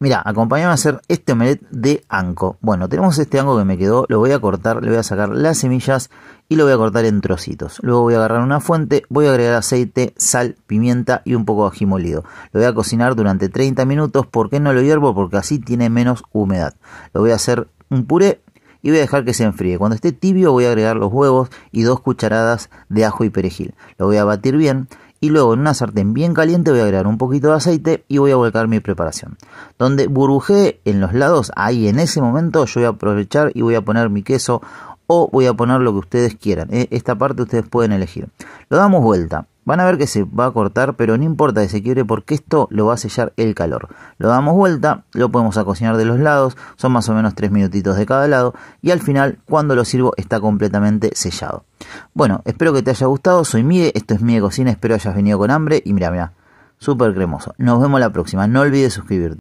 Mira, acompáñame a hacer este omelet de anco. Bueno, tenemos este anco que me quedó, lo voy a cortar, le voy a sacar las semillas y lo voy a cortar en trocitos. Luego voy a agarrar una fuente, voy a agregar aceite, sal, pimienta y un poco de ají molido. Lo voy a cocinar durante 30 minutos, ¿por qué no lo hiervo? Porque así tiene menos humedad. Lo voy a hacer un puré y voy a dejar que se enfríe. Cuando esté tibio voy a agregar los huevos y dos cucharadas de ajo y perejil. Lo voy a batir bien y luego en una sartén bien caliente voy a agregar un poquito de aceite y voy a volcar mi preparación. Donde burbujee en los lados, ahí en ese momento yo voy a aprovechar y voy a poner mi queso o voy a poner lo que ustedes quieran. E, esta parte ustedes pueden elegir. Lo damos vuelta. Van a ver que se va a cortar, pero no importa que se quiebre porque esto lo va a sellar el calor. Lo damos vuelta, lo podemos a cocinar de los lados, son más o menos 3 minutitos de cada lado y al final cuando lo sirvo está completamente sellado. Bueno, espero que te haya gustado, soy Mide, esto es Mie Cocina, espero hayas venido con hambre y mira, mira, súper cremoso. Nos vemos la próxima, no olvides suscribirte.